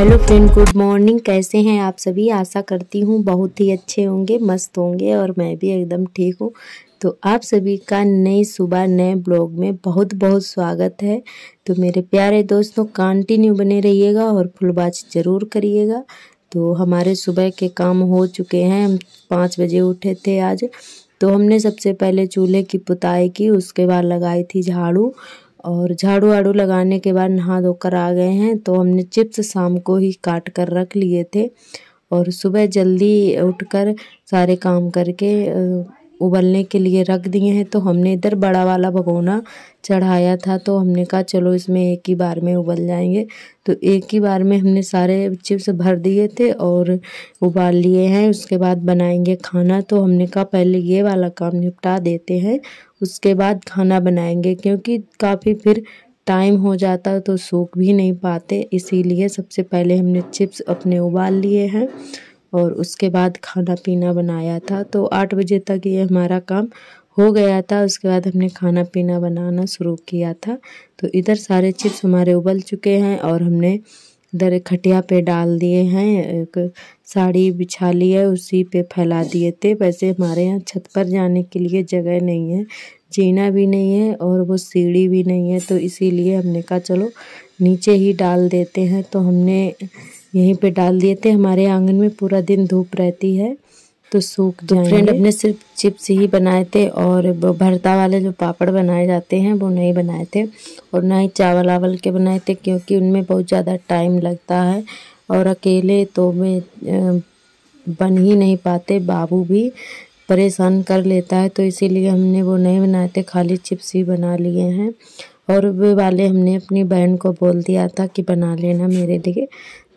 hello friend good morning कैसे हैं आप सभी आशा करती हूँ बहुत ही अच्छे होंगे मस्त होंगे और मैं भी एकदम ठीक हूँ तो आप सभी का नई सुबह नए ब्लॉग में बहुत बहुत स्वागत है तो मेरे प्यारे दोस्तों कंटिन्यू बने रहिएगा और फुलबाच ज़रूर करिएगा तो हमारे सुबह के काम हो चुके हैं हम पाँच बजे उठे थे आज तो हमने सबसे पहले चूल्हे की पुताई की उसके बाद लगाई थी झाड़ू और झाड़ू आड़ू लगाने के बाद नहा धोकर आ गए हैं तो हमने चिप्स शाम को ही काट कर रख लिए थे और सुबह जल्दी उठकर सारे काम करके उबलने के लिए रख दिए हैं तो हमने इधर बड़ा वाला भगोना चढ़ाया था तो हमने कहा चलो इसमें एक ही बार में उबल जाएंगे तो एक ही बार में हमने सारे चिप्स भर दिए थे और उबाल लिए हैं उसके बाद बनाएंगे खाना तो हमने कहा पहले ये वाला काम निपटा देते हैं उसके बाद खाना बनाएंगे क्योंकि काफ़ी फिर टाइम हो जाता तो सूख भी नहीं पाते इसीलिए सबसे पहले हमने चिप्स अपने उबाल लिए हैं और उसके बाद खाना पीना बनाया था तो आठ बजे तक ये हमारा काम हो गया था उसके बाद हमने खाना पीना बनाना शुरू किया था तो इधर सारे चिप्स हमारे उबल चुके हैं और हमने इधर खटिया पे डाल दिए हैं एक साड़ी बिछा ली है उसी पे फैला दिए थे वैसे हमारे यहाँ छत पर जाने के लिए जगह नहीं है जीना भी नहीं है और वो सीढ़ी भी नहीं है तो इसीलिए हमने कहा चलो नीचे ही डाल देते हैं तो हमने यहीं पे डाल दिए थे हमारे आंगन में पूरा दिन धूप रहती है तो सूख तो फ्रेंड अपने सिर्फ चिप्स ही बनाए थे और भरता वाले जो पापड़ बनाए जाते हैं वो नहीं बनाए थे और ना ही चावल वावल के बनाए थे क्योंकि उनमें बहुत ज़्यादा टाइम लगता है और अकेले तो मैं बन ही नहीं पाते बाबू भी परेशान कर लेता है तो इसीलिए हमने वो नहीं बनाए थे खाली चिप्स ही बना लिए हैं और वे वाले हमने अपनी बहन को बोल दिया था कि बना लेना मेरे लिए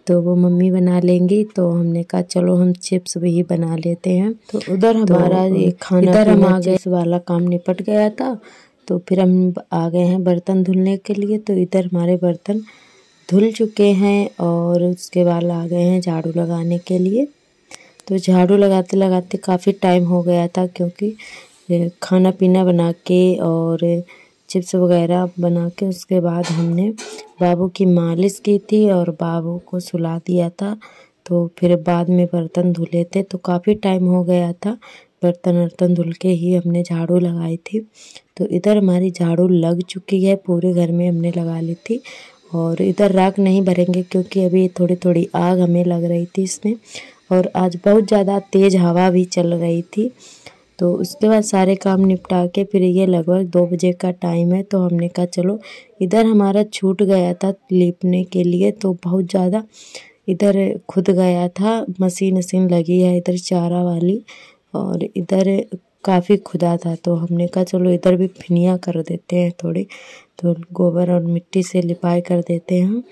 तो वो मम्मी बना लेंगी तो हमने कहा चलो हम चिप्स भी बना लेते हैं तो उधर तो हमारा तो ये खाना इधर हम आ गए वाला काम निपट गया था तो फिर हम आ गए हैं बर्तन धुलने के लिए तो इधर हमारे बर्तन धुल चुके हैं और उसके बाद आ गए हैं झाड़ू लगाने के लिए तो झाड़ू लगाते लगाते काफ़ी टाइम हो गया था क्योंकि खाना पीना बना के और चिप्स वगैरह बना के उसके बाद हमने बाबू की मालिश की थी और बाबू को सुला दिया था तो फिर बाद में बर्तन धुले थे तो काफ़ी टाइम हो गया था बर्तन वर्तन धुल के ही हमने झाड़ू लगाई थी तो इधर हमारी झाड़ू लग चुकी है पूरे घर में हमने लगा ली थी और इधर राख नहीं भरेंगे क्योंकि अभी थोड़ी थोड़ी आग हमें लग रही थी इसमें और आज बहुत ज़्यादा तेज़ हवा भी चल रही थी तो उसके बाद सारे काम निपटा के फिर ये लगभग दो बजे का टाइम है तो हमने कहा चलो इधर हमारा छूट गया था लीपने के लिए तो बहुत ज़्यादा इधर खुद गया था मशीन वसीन लगी है इधर चारा वाली और इधर काफ़ी खुदा था तो हमने कहा चलो इधर भी फिनिया कर देते हैं थोड़ी तो गोबर और मिट्टी से लिपाई कर देते हैं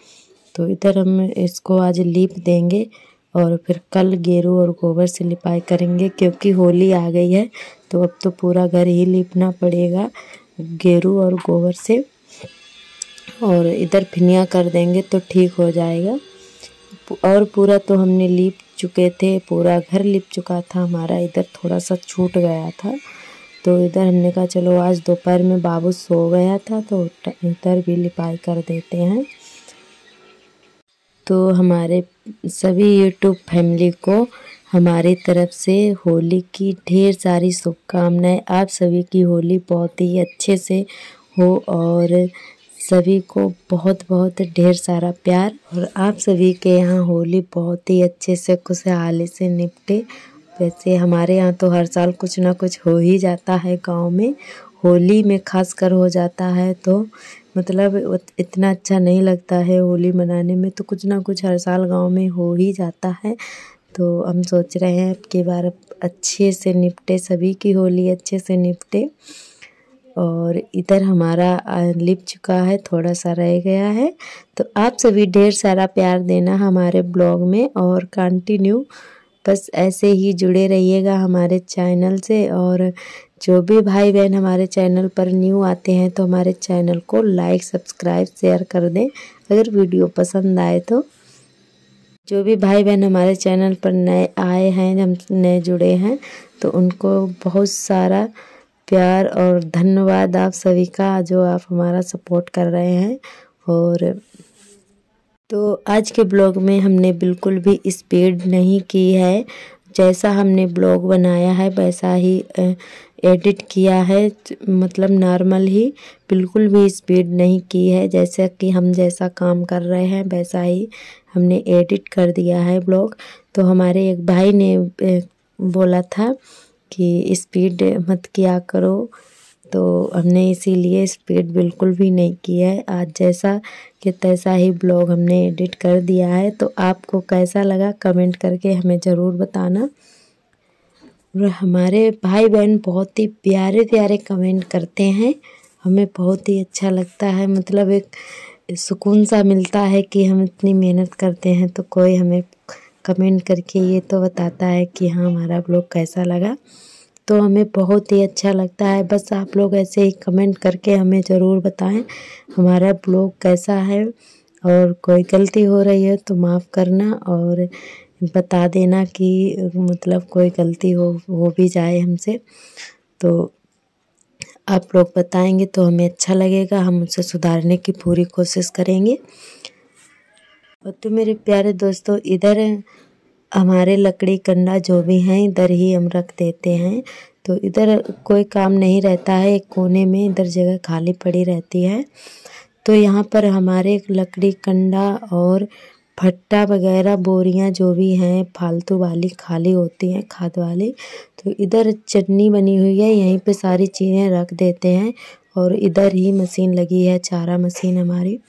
तो इधर हम इसको आज लीप देंगे और फिर कल गेरू और गोबर से लिपाई करेंगे क्योंकि होली आ गई है तो अब तो पूरा घर ही लिपना पड़ेगा गेरू और गोबर से और इधर फिनिया कर देंगे तो ठीक हो जाएगा और पूरा तो हमने लिप चुके थे पूरा घर लिप चुका था हमारा इधर थोड़ा सा छूट गया था तो इधर हमने कहा चलो आज दोपहर में बाबू सो गया था तो इधर भी लिपाई कर देते हैं तो हमारे सभी यूट्यूब फैमिली को हमारी तरफ से होली की ढेर सारी शुभकामनाएं आप सभी की होली बहुत ही अच्छे से हो और सभी को बहुत बहुत ढेर सारा प्यार और आप सभी के यहाँ होली बहुत ही अच्छे से खुशहाली से निपटे वैसे हमारे यहाँ तो हर साल कुछ ना कुछ हो ही जाता है गांव में होली में खासकर हो जाता है तो मतलब इतना अच्छा नहीं लगता है होली मनाने में तो कुछ ना कुछ हर साल गांव में हो ही जाता है तो हम सोच रहे हैं अब की बार अच्छे से निपटे सभी की होली अच्छे से निपटे और इधर हमारा लिप चुका है थोड़ा सा रह गया है तो आप सभी ढेर सारा प्यार देना हमारे ब्लॉग में और कंटिन्यू बस ऐसे ही जुड़े रहिएगा हमारे चैनल से और जो भी भाई बहन हमारे चैनल पर न्यू आते हैं तो हमारे चैनल को लाइक सब्सक्राइब शेयर कर दें अगर वीडियो पसंद आए तो जो भी भाई बहन हमारे चैनल पर नए आए हैं हम नए जुड़े हैं तो उनको बहुत सारा प्यार और धन्यवाद आप सभी का जो आप हमारा सपोर्ट कर रहे हैं और तो आज के ब्लॉग में हमने बिल्कुल भी स्पीड नहीं की है जैसा हमने ब्लॉग बनाया है वैसा ही एडिट किया है मतलब नॉर्मल ही बिल्कुल भी स्पीड नहीं की है जैसा कि हम जैसा काम कर रहे हैं वैसा ही हमने एडिट कर दिया है ब्लॉग तो हमारे एक भाई ने बोला था कि स्पीड मत किया करो तो हमने इसीलिए स्पीड बिल्कुल भी नहीं की है आज जैसा कि तैसा ही ब्लॉग हमने एडिट कर दिया है तो आपको कैसा लगा कमेंट करके हमें ज़रूर बताना और हमारे भाई बहन बहुत ही प्यारे प्यारे कमेंट करते हैं हमें बहुत ही अच्छा लगता है मतलब एक सुकून सा मिलता है कि हम इतनी मेहनत करते हैं तो कोई हमें कमेंट करके ये तो बताता है कि हाँ हमारा ब्लॉग कैसा लगा तो हमें बहुत ही अच्छा लगता है बस आप लोग ऐसे ही कमेंट करके हमें ज़रूर बताएं हमारा ब्लॉग कैसा है और कोई गलती हो रही है तो माफ़ करना और बता देना कि मतलब कोई गलती हो हो भी जाए हमसे तो आप लोग बताएंगे तो हमें अच्छा लगेगा हम उसे सुधारने की पूरी कोशिश करेंगे और तो मेरे प्यारे दोस्तों इधर हमारे लकड़ी कंडा जो भी हैं इधर ही हम रख देते हैं तो इधर कोई काम नहीं रहता है एक कोने में इधर जगह खाली पड़ी रहती है तो यहाँ पर हमारे लकड़ी कंडा और भट्टा वगैरह बोरियाँ जो भी हैं फालतू वाली खाली होती हैं खाद वाली तो इधर चटनी बनी हुई है यहीं पे सारी चीज़ें रख देते हैं और इधर ही मशीन लगी है चारा मशीन हमारी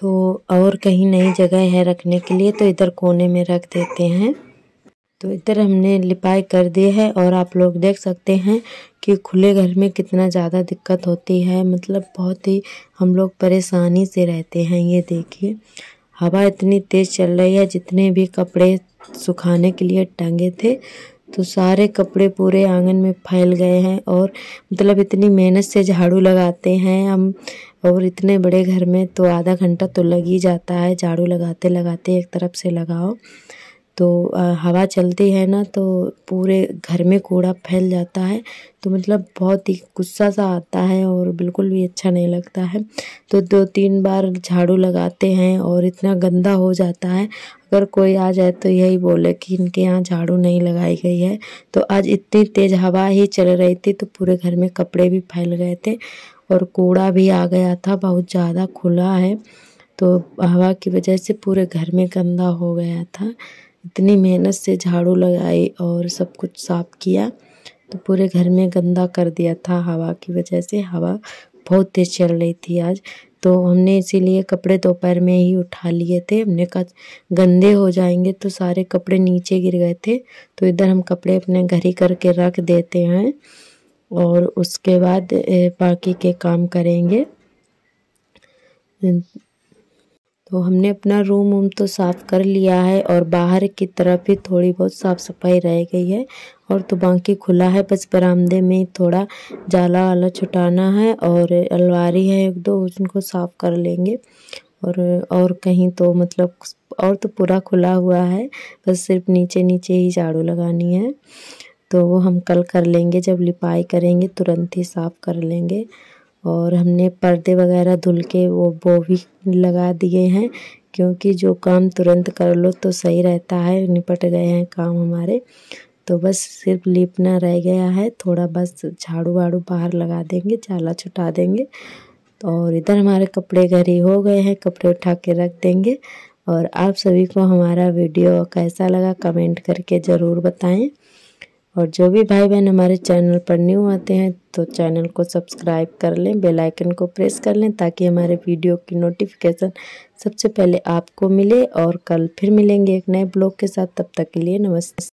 तो और कहीं नई जगह है रखने के लिए तो इधर कोने में रख देते हैं तो इधर हमने लिपाई कर दी है और आप लोग देख सकते हैं कि खुले घर में कितना ज़्यादा दिक्कत होती है मतलब बहुत ही हम लोग परेशानी से रहते हैं ये देखिए हवा इतनी तेज़ चल रही है जितने भी कपड़े सुखाने के लिए टंगे थे तो सारे कपड़े पूरे आंगन में फैल गए हैं और मतलब इतनी मेहनत से झाड़ू लगाते हैं हम और इतने बड़े घर में तो आधा घंटा तो लग ही जाता है झाड़ू लगाते लगाते एक तरफ से लगाओ तो हवा चलती है ना तो पूरे घर में कूड़ा फैल जाता है तो मतलब बहुत ही गुस्सा सा आता है और बिल्कुल भी अच्छा नहीं लगता है तो दो तीन बार झाड़ू लगाते हैं और इतना गंदा हो जाता है अगर कोई आ जाए तो यही बोले कि इनके यहाँ झाड़ू नहीं लगाई गई है तो आज इतनी तेज़ हवा ही चल रही थी तो पूरे घर में कपड़े भी फैल गए थे और कूड़ा भी आ गया था बहुत ज़्यादा खुला है तो हवा की वजह से पूरे घर में गंदा हो गया था इतनी मेहनत से झाड़ू लगाई और सब कुछ साफ़ किया तो पूरे घर में गंदा कर दिया था हवा की वजह से हवा बहुत तेज़ चल रही थी आज तो हमने इसीलिए कपड़े दोपहर में ही उठा लिए थे हमने कहा गंदे हो जाएंगे तो सारे कपड़े नीचे गिर गए थे तो इधर हम कपड़े अपने घर ही करके रख देते हैं और उसके बाद बाकी के काम करेंगे तो हमने अपना रूम वूम तो साफ़ कर लिया है और बाहर की तरफ ही थोड़ी बहुत साफ़ सफाई रह गई है और तो बाकी खुला है बस बरामदे में थोड़ा जाला वाला छुटाना है और अलवारी है एक दो उनको साफ़ कर लेंगे और और कहीं तो मतलब और तो पूरा खुला हुआ है बस सिर्फ नीचे नीचे ही झाड़ू लगानी है तो वो हम कल कर लेंगे जब लिपाई करेंगे तुरंत ही साफ़ कर लेंगे और हमने पर्दे वगैरह धुल के वो वो भी लगा दिए हैं क्योंकि जो काम तुरंत कर लो तो सही रहता है निपट गए हैं काम हमारे तो बस सिर्फ लिपना रह गया है थोड़ा बस झाड़ू वाड़ू बाहर लगा देंगे जाला छुटा देंगे और इधर हमारे कपड़े घरी हो गए हैं कपड़े उठा के रख देंगे और आप सभी को हमारा वीडियो कैसा लगा कमेंट करके ज़रूर बताएं और जो भी भाई बहन हमारे चैनल पर न्यू आते हैं तो चैनल को सब्सक्राइब कर लें बेल आइकन को प्रेस कर लें ताकि हमारे वीडियो की नोटिफिकेशन सबसे पहले आपको मिले और कल फिर मिलेंगे एक नए ब्लॉग के साथ तब तक के लिए नमस्ते